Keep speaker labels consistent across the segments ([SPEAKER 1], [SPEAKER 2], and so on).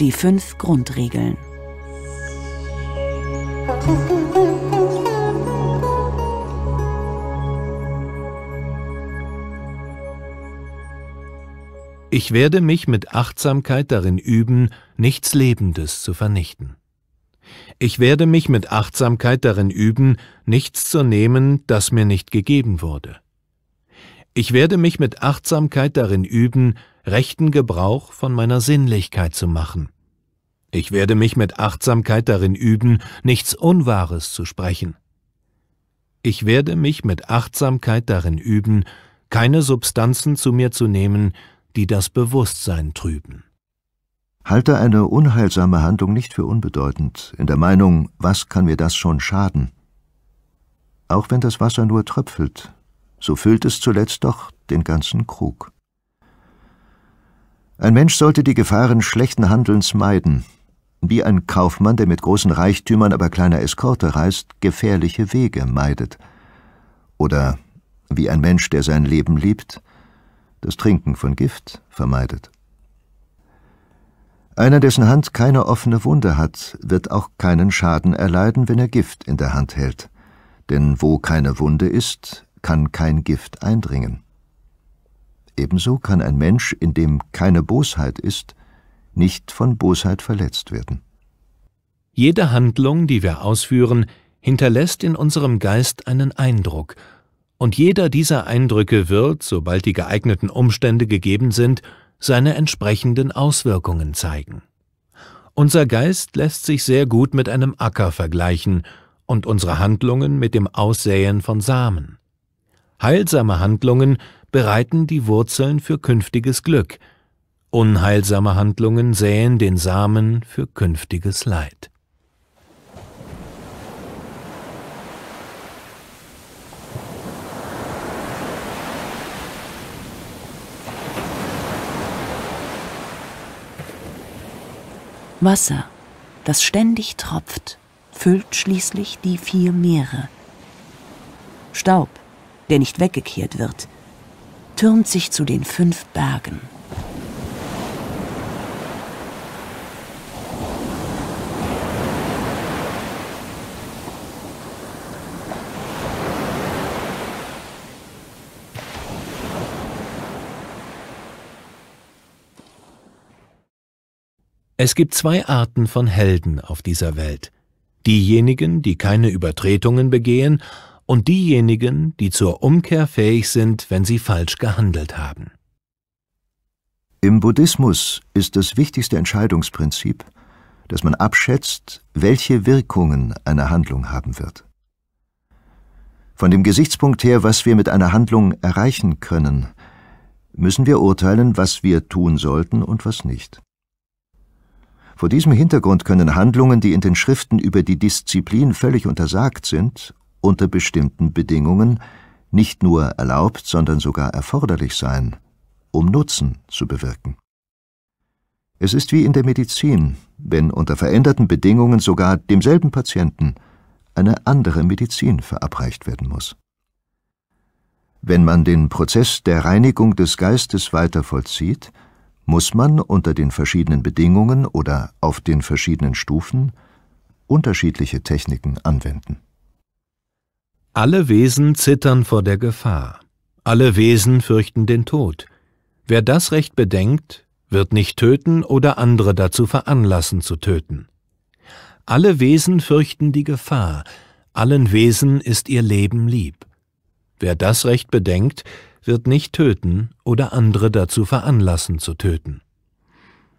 [SPEAKER 1] Die fünf Grundregeln.
[SPEAKER 2] Ich werde mich mit Achtsamkeit darin üben, nichts Lebendes zu vernichten. Ich werde mich mit Achtsamkeit darin üben, nichts zu nehmen, das mir nicht gegeben wurde. Ich werde mich mit Achtsamkeit darin üben, rechten Gebrauch von meiner Sinnlichkeit zu machen. Ich werde mich mit Achtsamkeit darin üben, nichts Unwahres zu sprechen. Ich werde mich mit Achtsamkeit darin üben, keine Substanzen zu mir zu nehmen, die das Bewusstsein trüben.
[SPEAKER 3] Halte eine unheilsame Handlung nicht für unbedeutend, in der Meinung, was kann mir das schon schaden? Auch wenn das Wasser nur tröpfelt, so füllt es zuletzt doch den ganzen Krug. Ein Mensch sollte die Gefahren schlechten Handelns meiden, wie ein Kaufmann, der mit großen Reichtümern aber kleiner Eskorte reist, gefährliche Wege meidet. Oder wie ein Mensch, der sein Leben liebt, das Trinken von Gift vermeidet. Einer, dessen Hand keine offene Wunde hat, wird auch keinen Schaden erleiden, wenn er Gift in der Hand hält. Denn wo keine Wunde ist, kann kein Gift eindringen. Ebenso kann ein Mensch, in dem keine Bosheit ist, nicht von Bosheit verletzt werden.
[SPEAKER 2] Jede Handlung, die wir ausführen, hinterlässt in unserem Geist einen Eindruck, und jeder dieser Eindrücke wird, sobald die geeigneten Umstände gegeben sind, seine entsprechenden Auswirkungen zeigen. Unser Geist lässt sich sehr gut mit einem Acker vergleichen und unsere Handlungen mit dem Aussäen von Samen. Heilsame Handlungen bereiten die Wurzeln für künftiges Glück, unheilsame Handlungen säen den Samen für künftiges Leid.
[SPEAKER 1] Wasser, das ständig tropft, füllt schließlich die vier Meere. Staub, der nicht weggekehrt wird, türmt sich zu den fünf Bergen.
[SPEAKER 2] Es gibt zwei Arten von Helden auf dieser Welt. Diejenigen, die keine Übertretungen begehen, und diejenigen, die zur Umkehr fähig sind, wenn sie falsch gehandelt haben.
[SPEAKER 3] Im Buddhismus ist das wichtigste Entscheidungsprinzip, dass man abschätzt, welche Wirkungen eine Handlung haben wird. Von dem Gesichtspunkt her, was wir mit einer Handlung erreichen können, müssen wir urteilen, was wir tun sollten und was nicht. Vor diesem Hintergrund können Handlungen, die in den Schriften über die Disziplin völlig untersagt sind unter bestimmten Bedingungen nicht nur erlaubt, sondern sogar erforderlich sein, um Nutzen zu bewirken. Es ist wie in der Medizin, wenn unter veränderten Bedingungen sogar demselben Patienten eine andere Medizin verabreicht werden muss. Wenn man den Prozess der Reinigung des Geistes weiter vollzieht, muss man unter den verschiedenen Bedingungen oder auf den verschiedenen Stufen unterschiedliche Techniken anwenden.
[SPEAKER 2] Alle Wesen zittern vor der Gefahr. Alle Wesen fürchten den Tod. Wer das Recht bedenkt, wird nicht töten oder andere dazu veranlassen zu töten. Alle Wesen fürchten die Gefahr, allen Wesen ist ihr Leben lieb. Wer das Recht bedenkt, wird nicht töten oder andere dazu veranlassen zu töten.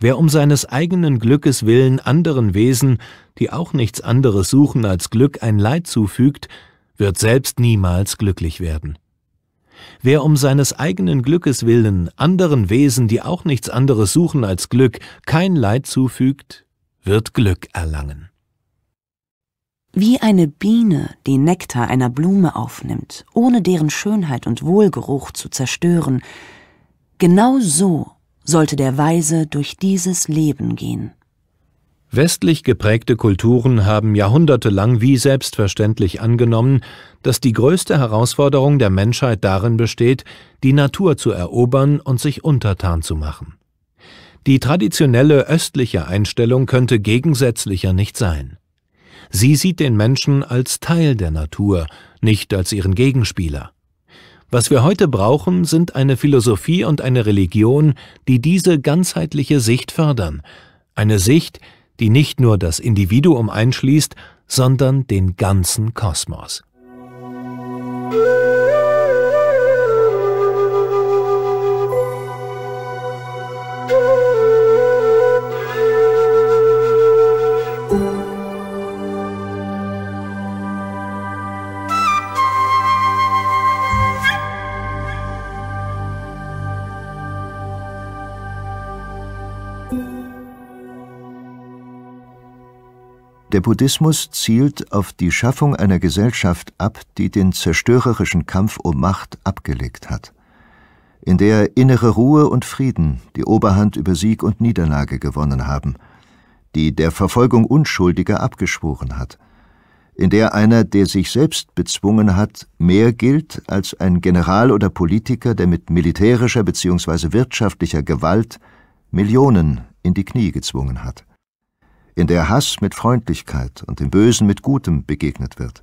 [SPEAKER 2] Wer um seines eigenen Glückes willen anderen Wesen, die auch nichts anderes suchen als Glück, ein Leid zufügt, wird selbst niemals glücklich werden. Wer um seines eigenen Glückes willen anderen Wesen, die auch nichts anderes suchen als Glück, kein Leid zufügt, wird Glück erlangen.
[SPEAKER 1] Wie eine Biene die Nektar einer Blume aufnimmt, ohne deren Schönheit und Wohlgeruch zu zerstören, genau so sollte der Weise durch dieses Leben gehen.
[SPEAKER 2] Westlich geprägte Kulturen haben jahrhundertelang wie selbstverständlich angenommen, dass die größte Herausforderung der Menschheit darin besteht, die Natur zu erobern und sich untertan zu machen. Die traditionelle östliche Einstellung könnte gegensätzlicher nicht sein. Sie sieht den Menschen als Teil der Natur, nicht als ihren Gegenspieler. Was wir heute brauchen, sind eine Philosophie und eine Religion, die diese ganzheitliche Sicht fördern, eine Sicht, die nicht nur das Individuum einschließt, sondern den ganzen Kosmos.
[SPEAKER 3] Der Buddhismus zielt auf die Schaffung einer Gesellschaft ab, die den zerstörerischen Kampf um Macht abgelegt hat, in der innere Ruhe und Frieden die Oberhand über Sieg und Niederlage gewonnen haben, die der Verfolgung Unschuldiger abgeschworen hat, in der einer, der sich selbst bezwungen hat, mehr gilt als ein General oder Politiker, der mit militärischer bzw. wirtschaftlicher Gewalt Millionen in die Knie gezwungen hat in der Hass mit Freundlichkeit und dem Bösen mit Gutem begegnet wird,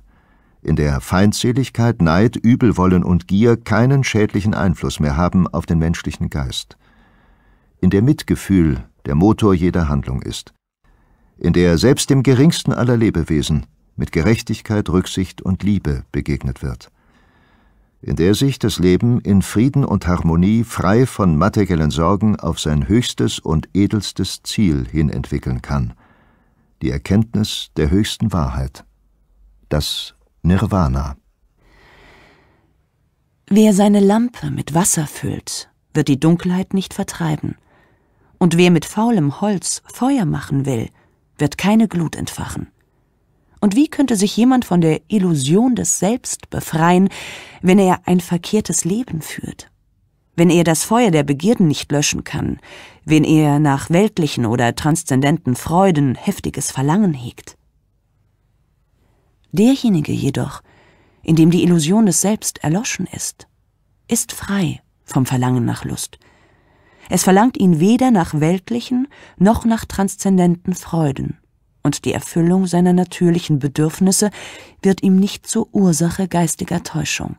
[SPEAKER 3] in der Feindseligkeit, Neid, Übelwollen und Gier keinen schädlichen Einfluss mehr haben auf den menschlichen Geist, in der Mitgefühl der Motor jeder Handlung ist, in der selbst dem geringsten aller Lebewesen mit Gerechtigkeit, Rücksicht und Liebe begegnet wird, in der sich das Leben in Frieden und Harmonie frei von materiellen Sorgen auf sein höchstes und edelstes Ziel hin entwickeln kann – die Erkenntnis der höchsten Wahrheit, das Nirvana.
[SPEAKER 1] Wer seine Lampe mit Wasser füllt, wird die Dunkelheit nicht vertreiben, und wer mit faulem Holz Feuer machen will, wird keine Glut entfachen. Und wie könnte sich jemand von der Illusion des Selbst befreien, wenn er ein verkehrtes Leben führt? wenn er das Feuer der Begierden nicht löschen kann, wenn er nach weltlichen oder transzendenten Freuden heftiges Verlangen hegt. Derjenige jedoch, in dem die Illusion des Selbst erloschen ist, ist frei vom Verlangen nach Lust. Es verlangt ihn weder nach weltlichen noch nach transzendenten Freuden, und die Erfüllung seiner natürlichen Bedürfnisse wird ihm nicht zur Ursache geistiger Täuschung.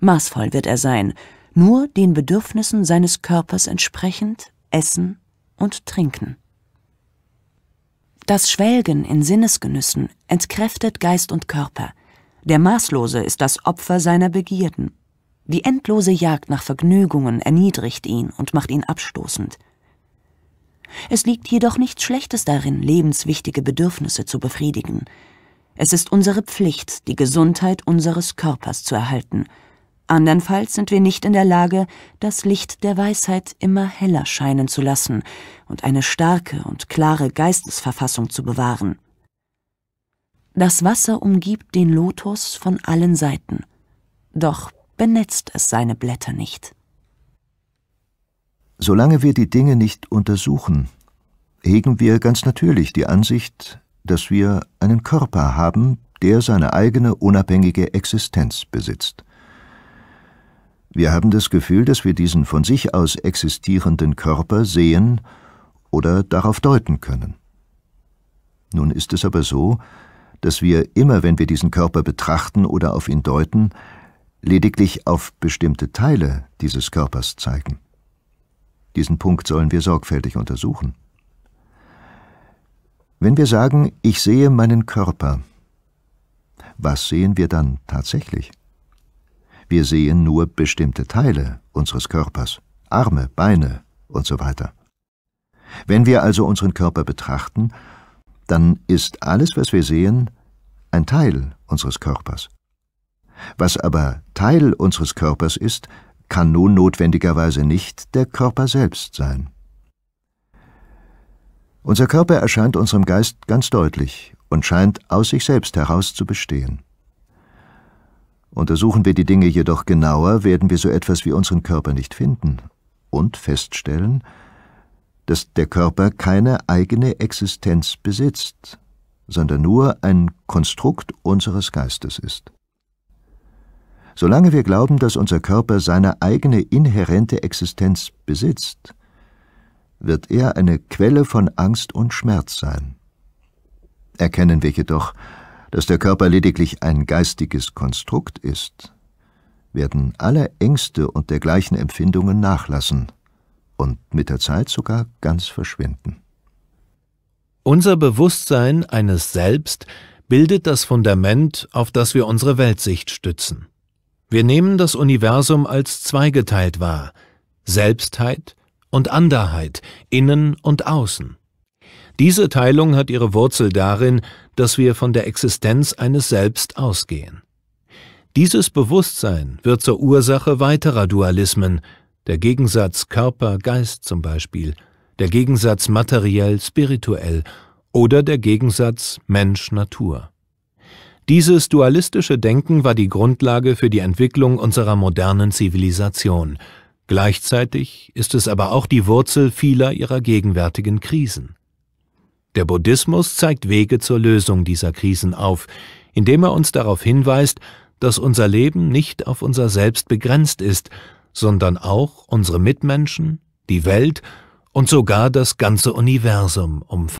[SPEAKER 1] Maßvoll wird er sein nur den Bedürfnissen seines Körpers entsprechend essen und trinken. Das Schwelgen in Sinnesgenüssen entkräftet Geist und Körper. Der Maßlose ist das Opfer seiner Begierden. Die endlose Jagd nach Vergnügungen erniedrigt ihn und macht ihn abstoßend. Es liegt jedoch nichts Schlechtes darin, lebenswichtige Bedürfnisse zu befriedigen. Es ist unsere Pflicht, die Gesundheit unseres Körpers zu erhalten – Andernfalls sind wir nicht in der Lage, das Licht der Weisheit immer heller scheinen zu lassen und eine starke und klare Geistesverfassung zu bewahren. Das Wasser umgibt den Lotus von allen Seiten, doch benetzt es seine Blätter nicht.
[SPEAKER 3] Solange wir die Dinge nicht untersuchen, hegen wir ganz natürlich die Ansicht, dass wir einen Körper haben, der seine eigene unabhängige Existenz besitzt – wir haben das Gefühl, dass wir diesen von sich aus existierenden Körper sehen oder darauf deuten können. Nun ist es aber so, dass wir immer, wenn wir diesen Körper betrachten oder auf ihn deuten, lediglich auf bestimmte Teile dieses Körpers zeigen. Diesen Punkt sollen wir sorgfältig untersuchen. Wenn wir sagen, ich sehe meinen Körper, was sehen wir dann tatsächlich? Wir sehen nur bestimmte Teile unseres Körpers, Arme, Beine und so weiter. Wenn wir also unseren Körper betrachten, dann ist alles, was wir sehen, ein Teil unseres Körpers. Was aber Teil unseres Körpers ist, kann nun notwendigerweise nicht der Körper selbst sein. Unser Körper erscheint unserem Geist ganz deutlich und scheint aus sich selbst heraus zu bestehen. Untersuchen wir die Dinge jedoch genauer, werden wir so etwas wie unseren Körper nicht finden und feststellen, dass der Körper keine eigene Existenz besitzt, sondern nur ein Konstrukt unseres Geistes ist. Solange wir glauben, dass unser Körper seine eigene inhärente Existenz besitzt, wird er eine Quelle von Angst und Schmerz sein. Erkennen wir jedoch, dass der Körper lediglich ein geistiges Konstrukt ist, werden alle Ängste und dergleichen Empfindungen nachlassen und mit der Zeit sogar ganz verschwinden.
[SPEAKER 2] Unser Bewusstsein eines Selbst bildet das Fundament, auf das wir unsere Weltsicht stützen. Wir nehmen das Universum als zweigeteilt wahr, Selbstheit und Anderheit, Innen und Außen. Diese Teilung hat ihre Wurzel darin, dass wir von der Existenz eines Selbst ausgehen. Dieses Bewusstsein wird zur Ursache weiterer Dualismen, der Gegensatz Körper-Geist zum Beispiel, der Gegensatz materiell-spirituell oder der Gegensatz Mensch-Natur. Dieses dualistische Denken war die Grundlage für die Entwicklung unserer modernen Zivilisation. Gleichzeitig ist es aber auch die Wurzel vieler ihrer gegenwärtigen Krisen. Der Buddhismus zeigt Wege zur Lösung dieser Krisen auf, indem er uns darauf hinweist, dass unser Leben nicht auf unser Selbst begrenzt ist, sondern auch unsere Mitmenschen, die Welt und sogar das ganze Universum umfasst